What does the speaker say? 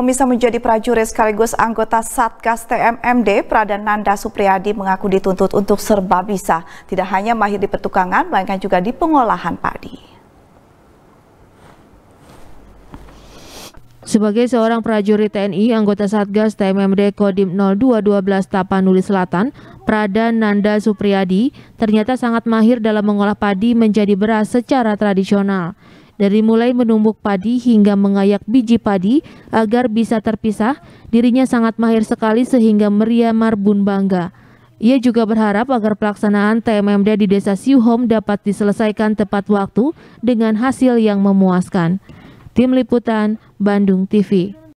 bisa menjadi prajurit sekaligus anggota Satgas TMMD, Prada Nanda Supriyadi mengaku dituntut untuk serba bisa. Tidak hanya mahir di pertukangan, melainkan juga di pengolahan padi. Sebagai seorang prajurit TNI, anggota Satgas TMMD Kodim 0212 Tapanuli Selatan, Prada Nanda Supriyadi ternyata sangat mahir dalam mengolah padi menjadi beras secara tradisional. Dari mulai menumbuk padi hingga mengayak biji padi agar bisa terpisah, dirinya sangat mahir sekali sehingga Meria Marbun bangga. Ia juga berharap agar pelaksanaan TMMD di desa Siuhom dapat diselesaikan tepat waktu dengan hasil yang memuaskan. Tim Liputan, Bandung TV.